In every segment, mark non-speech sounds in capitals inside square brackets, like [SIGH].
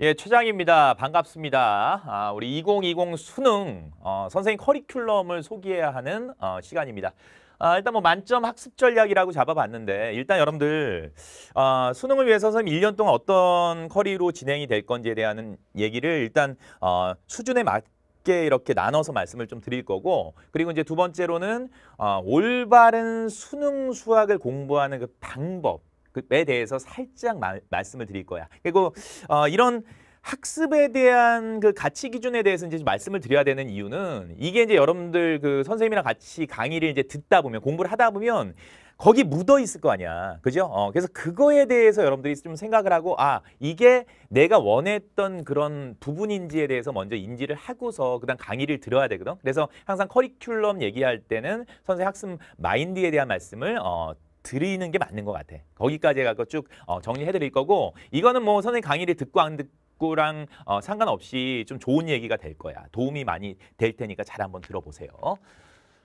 예, 최장입니다. 반갑습니다. 아, 우리 2020 수능 어, 선생님 커리큘럼을 소개해야 하는 어, 시간입니다. 아, 일단 뭐 만점 학습 전략이라고 잡아봤는데 일단 여러분들 아, 수능을 위해서 선생님 1년 동안 어떤 커리로 진행이 될 건지에 대한 얘기를 일단 어, 수준에 맞 이렇게 나눠서 말씀을 좀 드릴 거고 그리고 이제 두 번째로는 어, 올바른 수능 수학을 공부하는 그 방법 그에 대해서 살짝 마, 말씀을 드릴 거야. 그리고 어, 이런 학습에 대한 그 가치 기준에 대해서 이제 말씀을 드려야 되는 이유는 이게 이제 여러분들 그 선생님이랑 같이 강의를 이제 듣다 보면 공부를 하다 보면 거기 묻어 있을 거 아니야. 그죠? 어, 그래서 그거에 대해서 여러분들이 좀 생각을 하고 아, 이게 내가 원했던 그런 부분인지에 대해서 먼저 인지를 하고서 그다음 강의를 들어야 되거든. 그래서 항상 커리큘럼 얘기할 때는 선생님 학습 마인드에 대한 말씀을 어, 드리는 게 맞는 것 같아. 거기까지 해갖고 쭉 어, 정리해드릴 거고 이거는 뭐 선생님 강의를 듣고 안 듣고랑 어, 상관없이 좀 좋은 얘기가 될 거야. 도움이 많이 될 테니까 잘 한번 들어보세요.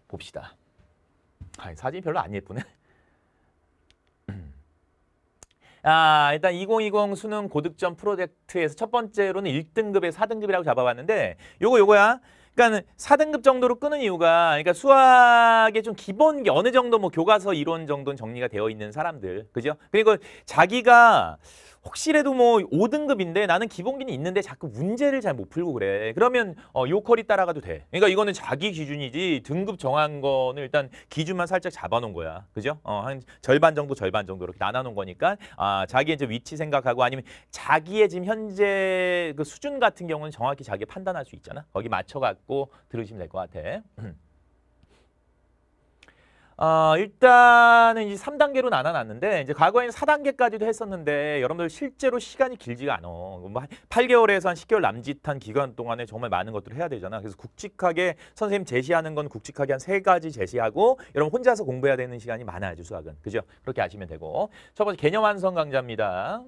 봅시다. 아니, 사진이 별로 안 예쁘네. [CLEARS THROAT] 아, 일단 2020 수능 고득점 프로젝트에서 첫 번째로는 1등급에서 4등급이라고 잡아봤는데 요거 요거야. 그러니까 4등급 정도로 끄는 이유가 그러니까 수학의 좀 기본 어느 정도 뭐 교과서 이론 정도는 정리가 되어 있는 사람들. 그죠? 그리고 자기가 혹시라도 뭐 5등급인데 나는 기본기는 있는데 자꾸 문제를 잘 못 풀고 그래. 그러면 어, 요컬이 따라가도 돼. 그러니까 이거는 자기 기준이지 등급 정한 거는 일단 기준만 살짝 잡아놓은 거야. 그죠? 어, 한 절반 정도 절반 정도 이렇게 나눠놓은 거니까 아, 자기의 이제 위치 생각하고 아니면 자기의 지금 현재 그 수준 같은 경우는 정확히 자기 판단할 수 있잖아. 거기 맞춰갖고 들으시면 될 것 같아. [CLEARS THROAT] 어, 일단은 이제 3단계로 나눠놨는데 이제 과거에는 4단계까지도 했었는데 여러분들 실제로 시간이 길지가 않아. 뭐 8개월에서 한 10개월 남짓한 기간 동안에 정말 많은 것들을 해야 되잖아. 그래서 굵직하게 선생님 제시하는 건 굵직하게 한 세 가지 제시하고 여러분 혼자서 공부해야 되는 시간이 많아야죠 수학은. 그죠? 그렇게 아시면 되고 첫 번째 개념 완성 강좌입니다.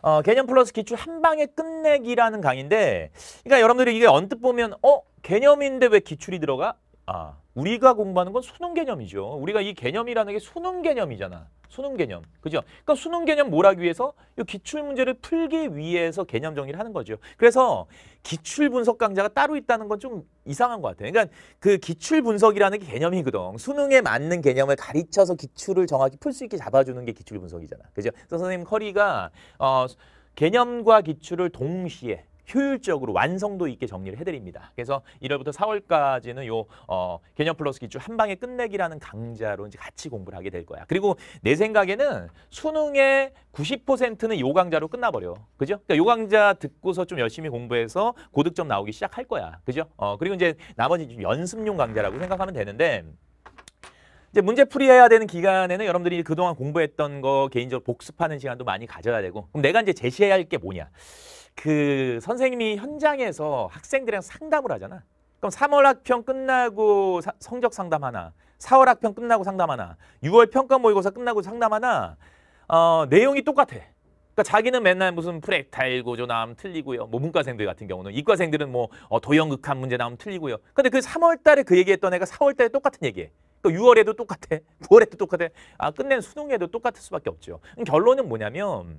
어, 개념 플러스 기출 한 방에 끝내기라는 강의인데 그러니까 여러분들이 이게 언뜻 보면 어? 개념인데 왜 기출이 들어가? 아 우리가 공부하는 건 수능 개념이죠. 우리가 이 개념이라는 게 수능 개념이잖아. 수능 개념. 그죠? 그러니까 수능 개념 뭘 하기 위해서 이 기출 문제를 풀기 위해서 개념 정리를 하는 거죠. 그래서 기출 분석 강좌가 따로 있다는 건 좀 이상한 것 같아요. 그러니까 그 기출 분석이라는 게 개념이거든. 수능에 맞는 개념을 가르쳐서 기출을 정확히 풀 수 있게 잡아주는 게 기출 분석이잖아. 그죠? 그래서 선생님 커리가 어 개념과 기출을 동시에 효율적으로 완성도 있게 정리를 해드립니다. 그래서 1월부터 4월까지는 요 어, 개념 플러스 기출 한 방에 끝내기라는 강좌로 이제 같이 공부를 하게 될 거야. 그리고 내 생각에는 수능의 90%는 요 강좌로 끝나버려. 그죠? 그러니까 요 강좌 듣고서 좀 열심히 공부해서 고득점 나오기 시작할 거야. 그죠? 어, 그리고 이제 나머지 좀 연습용 강좌라고 생각하면 되는데 이제 문제 풀이해야 되는 기간에는 여러분들이 그동안 공부했던 거 개인적으로 복습하는 시간도 많이 가져야 되고 그럼 내가 이제 제시해야 할 게 뭐냐? 그 선생님이 현장에서 학생들이랑 상담을 하잖아. 그럼 3월 학평 끝나고 사, 성적 상담 하나, 4월 학평 끝나고 상담 하나, 6월 평가 모의고사 끝나고 상담 하나, 어, 내용이 똑같아. 그러니까 자기는 맨날 무슨 프랙탈 고조 나면 틀리고요. 뭐 문과생들 같은 경우는 이과생들은 뭐 어, 도형극한 문제 나오면 틀리고요. 근데 그 3월 달에 그 얘기했던 애가 4월 달에 똑같은 얘기해. 그러니까 6월에도 똑같아. 9월에도 [LAUGHS] 똑같아. 아, 끝낸 수능에도 똑같을 수밖에 없죠. 그럼 결론은 뭐냐면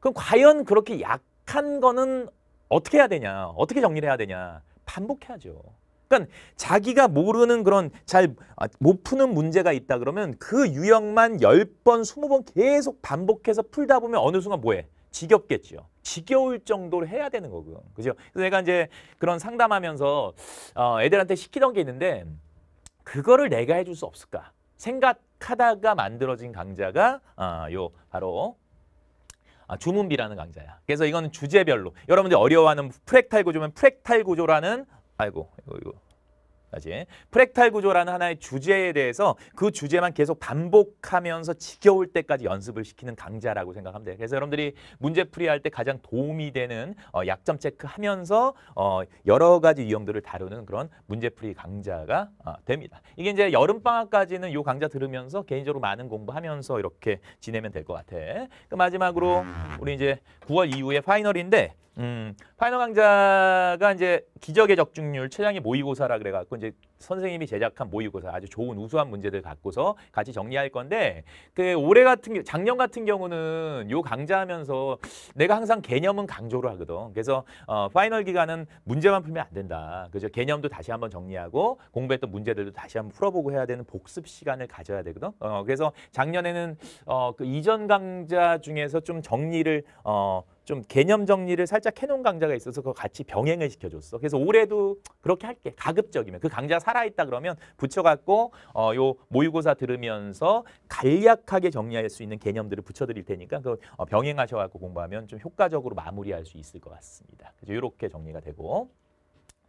그럼 과연 그렇게 약 반한 거는 어떻게 해야 되냐? 어떻게 정리를 해야 되냐? 반복해야죠. 그러니까 자기가 모르는 그런 잘못 아, 푸는 문제가 있다 그러면 그 유형만 10번, 20번 계속 반복해서 풀다 보면 어느 순간 뭐해? 지겹겠죠 지겨울 정도로 해야 되는 거고요. 그죠? 그래서 내가 이제 그런 상담하면서 어, 애들한테 시키던 게 있는데 그거를 내가 해줄 수 없을까? 생각하다가 만들어진 강좌가 어, 요 바로 주문비라는 아, 강좌야. 그래서 이거는 주제별로 여러분들 어려워하는 프랙탈 구조면 프랙탈 구조라는 아이고 이거 이거 까지 프랙탈 구조라는 하나의 주제에 대해서 그 주제만 계속 반복하면서 지겨울 때까지 연습을 시키는 강좌라고 생각하면 돼요. 그래서 여러분들이 문제 풀이할 때 가장 도움이 되는 어, 약점 체크하면서 어, 여러 가지 유형들을 다루는 그런 문제 풀이 강좌가 어, 됩니다. 이게 이제 여름 방학까지는 요 강좌 들으면서 개인적으로 많은 공부하면서 이렇게 지내면 될 것 같아. 그 마지막으로 우리 이제 9월 이후에 파이널인데 음, 파이널 강좌가 이제 기적의 적중률 최장의 모의고사라 그래갖고 이제 선생님이 제작한 모의고사 아주 좋은 우수한 문제들 갖고서 같이 정리할 건데 그 올해 같은 작년 같은 경우는 요 강좌하면서 내가 항상 개념은 강조를 하거든. 그래서 어, 파이널 기간은 문제만 풀면 안 된다. 그죠? 개념도 다시 한번 정리하고 공부했던 문제들도 다시 한번 풀어보고 해야 되는 복습 시간을 가져야 되거든. 어, 그래서 작년에는 어, 그 이전 강좌 중에서 좀 정리를 어, 좀 개념 정리를 살짝 해놓은 강좌가 있어서 그거 같이 병행을 시켜줬어. 그래서 올해도 그렇게 할게. 가급적이면. 그 강좌 살아있다 그러면 붙여갖고 어, 요 모의고사 들으면서 간략하게 정리할 수 있는 개념들을 붙여드릴 테니까 그 어, 병행하셔갖고 공부하면 좀 효과적으로 마무리할 수 있을 것 같습니다. 그래서 이렇게 정리가 되고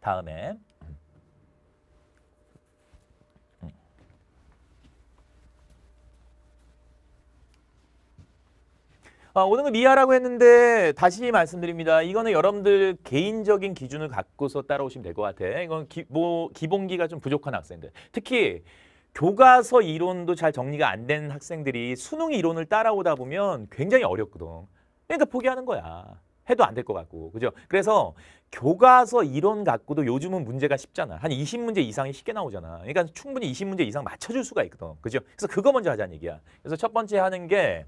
다음에 음. 아, 오늘 미아라고 했는데 다시 말씀드립니다. 이거는 여러분들 개인적인 기준을 갖고서 따라오시면 될 것 같아. 이건 기, 뭐 기본기가 좀 부족한 학생들. 특히 교과서 이론도 잘 정리가 안 된 학생들이 수능 이론을 따라오다 보면 굉장히 어렵거든. 그러니까 포기하는 거야. 해도 안 될 것 같고. 그죠? 그래서 교과서 이론 갖고도 요즘은 문제가 쉽잖아. 한 20문제 이상이 쉽게 나오잖아. 그러니까 충분히 20문제 이상 맞춰줄 수가 있거든. 그죠? 그래서 그거 먼저 하자는 얘기야. 그래서 첫 번째 하는 게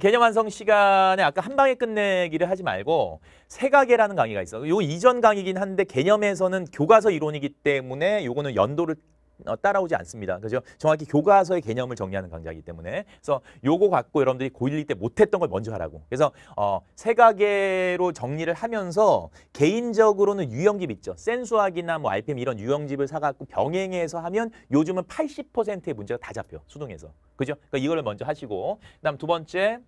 개념 완성 시간에 아까 한 방에 끝내기를 하지 말고 세가계라는 강의가 있어. 요 이전 강의긴 한데 개념에서는 교과서 이론이기 때문에 이거는 연도를 어, 따라오지 않습니다. 그죠? 정확히 교과서의 개념을 정리하는 강좌이기 때문에 그래서 요거 갖고 여러분들이 고1 2때 못했던 걸 먼저 하라고. 그래서 어, 세가게로 정리를 하면서 개인적으로는 유형집 있죠. 센수학이나 뭐 RPM 이런 유형집을 사갖고 병행해서 하면 요즘은 80%의 문제가 다 잡혀 수능에서. 그죠? 그러니까 이걸 먼저 하시고 그다음 두 번째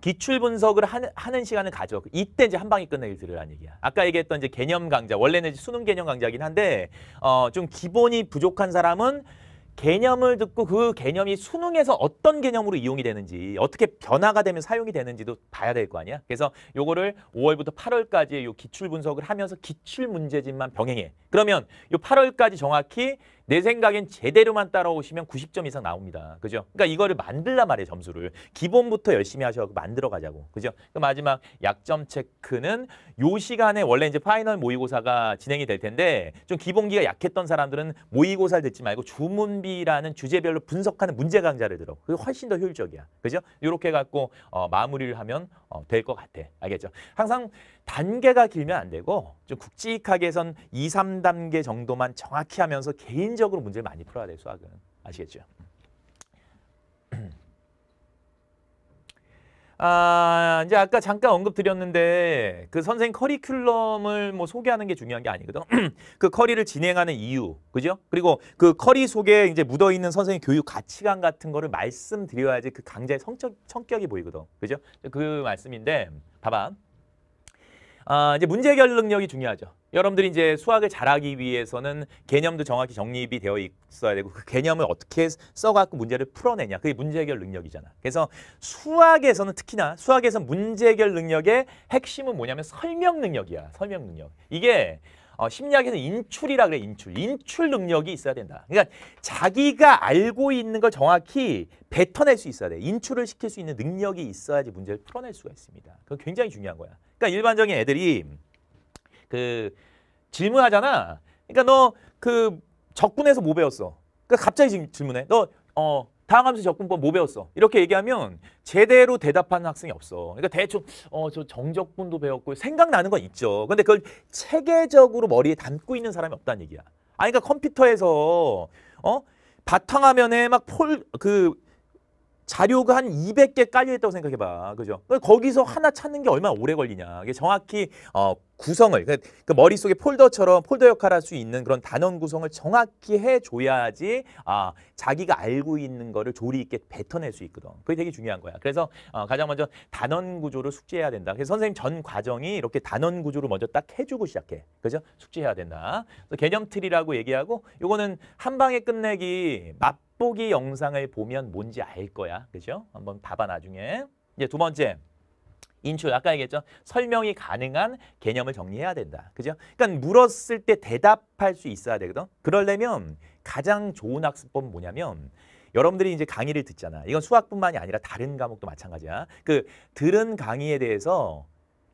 기출 분석을 하는, 시간을 가져. 이때 이제 한 방에 끝내길 들으란 얘기야. 아까 얘기했던 이제 개념 강좌. 원래는 수능 개념 강좌긴 한데 어, 좀 기본이 부족한 사람은 개념을 듣고 그 개념이 수능에서 어떤 개념으로 이용이 되는지 어떻게 변화가 되면 사용이 되는지도 봐야 될 거 아니야. 그래서 요거를 5월부터 8월까지의 요 기출 분석을 하면서 기출 문제집만 병행해. 그러면 요 8월까지 정확히 내 생각엔 제대로만 따라오시면 90점 이상 나옵니다. 그죠? 그러니까 이거를 만들라 말이에요, 점수를. 기본부터 열심히 하셔서 만들어 가자고. 그죠? 그 마지막 약점 체크는 요 시간에 원래 이제 파이널 모의고사가 진행이 될 텐데 좀 기본기가 약했던 사람들은 모의고사를 듣지 말고 주문비라는 주제별로 분석하는 문제 강좌를 들어. 그게 훨씬 더 효율적이야. 그죠? 요렇게 갖고 어, 마무리를 하면 어, 될것 같아. 알겠죠? 항상 단계가 길면 안 되고 좀 굵직하게 해선 2, 3단계 정도만 정확히 하면서 개인 개인적으로 문제를 많이 풀어야 돼요. 수학은. 아시겠죠? [CLEARS THROAT] 아, 이제 아까 잠깐 언급드렸는데 그 선생 커리큘럼을 뭐 소개하는 게 중요한 게 아니거든. [CLEARS THROAT] 그 커리를 진행하는 이유, 그죠? 그리고 그 커리 속에 이제 묻어 있는 선생의 교육 가치관 같은 거를 말씀드려야지 그 강좌의 성적, 성격이 보이거든. 그죠? 그 말씀인데, 봐봐. 아, 이제 문제 해결 능력이 중요하죠. 여러분들이 이제 수학을 잘하기 위해서는 개념도 정확히 정립이 되어 있어야 되고 그 개념을 어떻게 써갖고 문제를 풀어내냐. 그게 문제 해결 능력이잖아. 그래서 수학에서는 특히나 수학에서 문제 해결 능력의 핵심은 뭐냐면 설명 능력이야. 설명 능력. 이게 어, 심리학에서 인출이라 그래 인출 인출 능력이 있어야 된다 그러니까 자기가 알고 있는 걸 정확히 뱉어낼 수 있어야 돼 인출을 시킬 수 있는 능력이 있어야지 문제를 풀어낼 수가 있습니다 그건 굉장히 중요한 거야 그러니까 일반적인 애들이 그 질문하잖아. 그러니까 너 그적군에서뭐 배웠어? 그러니까 갑자기 질문해. 너 어, 다항함수 적군법뭐 배웠어? 이렇게 얘기하면 제대로 대답하는 학생이 없어. 그러니까 대충 어저 정적분도 배웠고 생각나는 건 있죠. 근데 그걸 체계적으로 머리에 담고 있는 사람이 없다는 얘기야. 아 그러니까 컴퓨터에서 어 바탕화면에 막폴그 자료가 한 200개 깔려 있다고 생각해 봐. 그죠? 그러니까 거기서 하나 찾는 게 얼마나 오래 걸리냐. 이게 정확히 어 구성을 그, 그 머릿속에 폴더처럼 폴더 역할을 할 수 있는 그런 단원 구성을 정확히 해줘야지 아, 자기가 알고 있는 거를 조리 있게 뱉어낼 수 있거든. 그게 되게 중요한 거야. 그래서 어, 가장 먼저 단원 구조를 숙지해야 된다. 그래서 선생님 전 과정이 이렇게 단원 구조를 먼저 딱 해주고 시작해. 그죠? 숙지해야 된다. 개념 틀이라고 얘기하고 요거는 한 방에 끝내기 맛보기 영상을 보면 뭔지 알 거야. 그죠? 한번 봐봐 나중에. 이제 두 번째. 인출 아까 얘기했죠. 설명이 가능한 개념을 정리해야 된다. 그죠? 그러니까 물었을 때 대답할 수 있어야 되거든. 그러려면 가장 좋은 학습법 은 뭐냐면 여러분들이 이제 강의를 듣잖아. 이건 수학뿐만이 아니라 다른 과목도 마찬가지야. 그 들은 강의에 대해서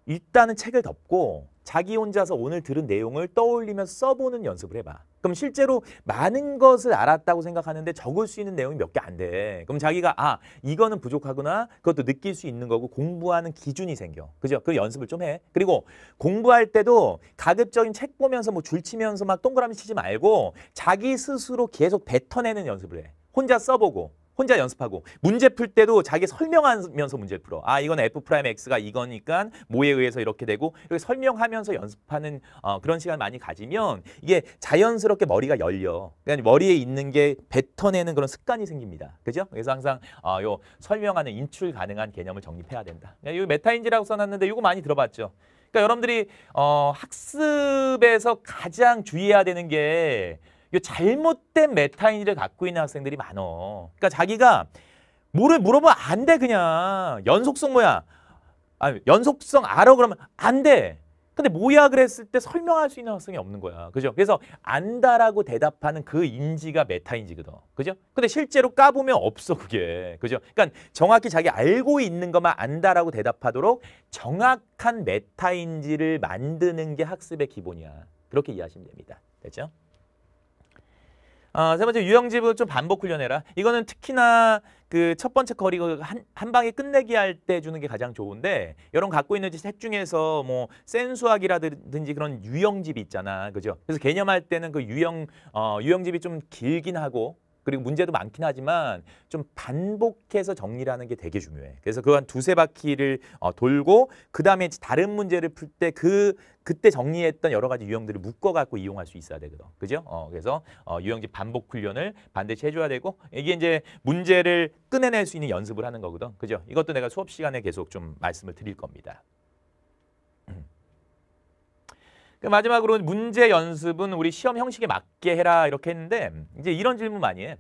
일단은 책을 덮고 자기 혼자서 오늘 들은 내용을 떠올리며 써보는 연습을 해봐. 그럼 실제로 많은 것을 알았다고 생각하는데 적을 수 있는 내용이 몇 개 안 돼. 그럼 자기가 아 이거는 부족하구나 그것도 느낄 수 있는 거고 공부하는 기준이 생겨. 그죠? 그 연습을 좀 해. 그리고 공부할 때도 가급적인 책 보면서 뭐 줄치면서 막 동그라미 치지 말고 자기 스스로 계속 뱉어내는 연습을 해. 혼자 써보고 혼자 연습하고 문제 풀 때도 자기 설명하면서 문제 풀어. 아 이건 f 프라임 x가 이거니까 뭐에 의해서 이렇게 되고 이렇게 설명하면서 연습하는 어, 그런 시간 많이 가지면 이게 자연스럽게 머리가 열려. 그러니까 머리에 있는 게 뱉어내는 그런 습관이 생깁니다. 그죠? 그래서 항상 어, 요 설명하는 인출 가능한 개념을 정립해야 된다. 그러이 그러니까 메타인지라고 써놨는데 이거 많이 들어봤죠? 그러니까 여러분들이 어, 학습에서 가장 주의해야 되는 게이 잘못된 메타인지를 갖고 있는 학생들이 많어. 그러니까 자기가 뭐를 물어보면 안 돼 그냥. 연속성 뭐야? 아 연속성 알아 그러면 안 돼. 근데 뭐야 그랬을 때 설명할 수 있는 학생이 없는 거야. 그죠? 그래서 안다라고 대답하는 그 인지가 메타인지거든. 그죠? 근데 실제로 까보면 없어 그게. 그죠? 그러니까 정확히 자기 알고 있는 것만 안다라고 대답하도록 정확한 메타인지를 만드는 게 학습의 기본이야. 그렇게 이해하시면 됩니다. 됐죠? 어, 세 번째 유형집은 좀 반복 훈련해라. 이거는 특히나 그 첫 번째 거리 그 한, 한 방에 끝내기 할 때 주는 게 가장 좋은데 여러분 갖고 있는 책 중에서 뭐 센수학이라든지 그런 유형집이 있잖아. 그죠? 그래서 개념할 때는 그 유형 어, 유형집이 좀 길긴 하고 그리고 문제도 많긴 하지만 좀 반복해서 정리를 하는 게 되게 중요해. 그래서 그 한 두세 바퀴를 어, 돌고 그다음에 다른 문제를 풀 때 그 그때 정리했던 여러 가지 유형들을 묶어 갖고 이용할 수 있어야 되거든. 그죠? 어, 그래서 어, 유형지 반복 훈련을 반드시 해줘야 되고 이게 이제 문제를 끊어낼 수 있는 연습을 하는 거거든. 그죠? 이것도 내가 수업 시간에 계속 좀 말씀을 드릴 겁니다. 그 마지막으로 문제 연습은 우리 시험 형식에 맞게 해라 이렇게 했는데 이제 이런 질문 많이 해.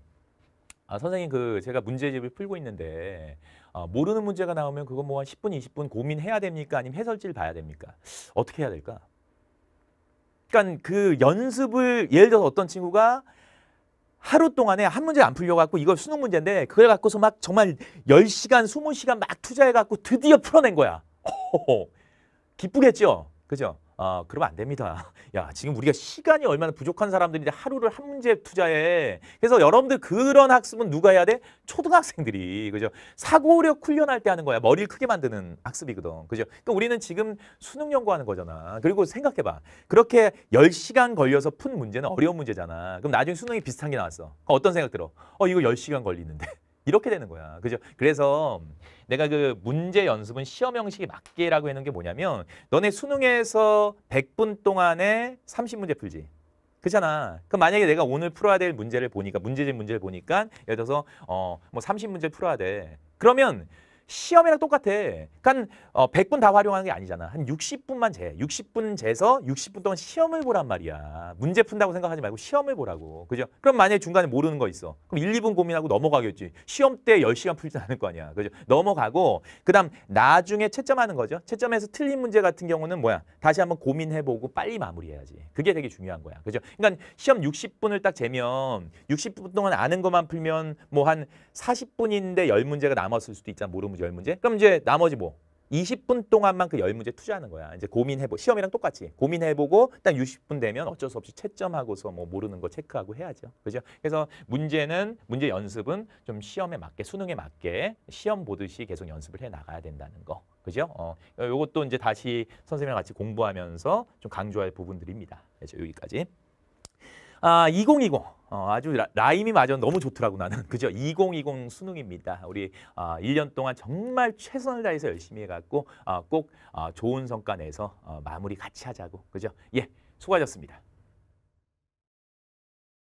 아, 선생님 그 제가 문제집을 풀고 있는데 아, 모르는 문제가 나오면 그거 뭐 한 10분 20분 고민해야 됩니까? 아니면 해설지를 봐야 됩니까? 어떻게 해야 될까? 그러니까 그 연습을 예를 들어서 어떤 친구가 하루 동안에 한 문제 안 풀려갖고 이걸 수능 문제인데 그걸 갖고서 막 정말 10시간, 20시간 막 투자해갖고 드디어 풀어낸 거야. 호 [LAUGHS] 기쁘겠죠? 그죠? 아, 그러면 안 됩니다. [LAUGHS] 야, 지금 우리가 시간이 얼마나 부족한 사람들인데 하루를 한 문제 투자해. 그래서 여러분들 그런 학습은 누가 해야 돼? 초등학생들이. 그죠? 사고력 훈련할 때 하는 거야. 머리를 크게 만드는 학습이거든. 그죠? 그러니까 우리는 지금 수능 연구하는 거잖아. 그리고 생각해 봐. 그렇게 열시간 걸려서 푼 문제는 어려운 문제잖아. 그럼 나중에 수능이 비슷한 게 나왔어. 어떤 생각 들어? 어, 이거 열시간 걸리는데. [LAUGHS] 이렇게 되는 거야. 그죠? 그래서 내가 그 문제 연습은 시험 형식에 맞게라고 해놓은 게 뭐냐면 너네 수능에서 100분 동안에 30문제 풀지. 그잖아 그럼 만약에 내가 오늘 풀어야 될 문제를 보니까 문제집 문제를 보니까 예를 들어서 어 뭐 30문제 풀어야 돼. 그러면 시험이랑 똑같아. 그러니까 어, 100분 다 활용하는 게 아니잖아. 한 60분만 재. 60분 재서 60분 동안 시험을 보란 말이야. 문제 푼다고 생각하지 말고 시험을 보라고. 그죠? 그럼 만약에 중간에 모르는 거 있어. 그럼 1, 2분 고민하고 넘어가겠지. 시험 때 10시간 풀지 않을 거 아니야. 그죠? 넘어가고 그다음 나중에 채점하는 거죠. 채점에서 틀린 문제 같은 경우는 뭐야? 다시 한번 고민해 보고 빨리 마무리해야지. 그게 되게 중요한 거야. 그죠? 그러니까 시험 60분을 딱 재면 60분 동안 아는 것만 풀면 뭐 한 40분인데 10문제가 남았을 수도 있잖아. 모르면 문제, 열 문제. 그럼 이제 나머지 뭐 20분 동안만 그 열문제 투자하는 거야. 이제 고민해보. 시험이랑 똑같이. 고민해보고 딱 60분 되면 어쩔 수 없이 채점하고서 뭐 모르는 거 체크하고 해야죠. 그죠? 그래서 문제는 문제 연습은 좀 시험에 맞게 수능에 맞게 시험 보듯이 계속 연습을 해 나가야 된다는 거. 그죠? 어, 어 요것도 이제 다시 선생님이랑 같이 공부하면서 좀 강조할 부분들입니다. 그래서 여기까지. 아, 2020 어, 아주 라임이 라 맞아 너무 좋더라고 나는 [LAUGHS] 그죠 2020 수능입니다 우리 어, 아, 1년 동안 정말 최선을 다해서 열심히 해갖고 어, 꼭 어, 좋은 성과 내서 어, 마무리 같이 하자고 그죠 예 수고하셨습니다.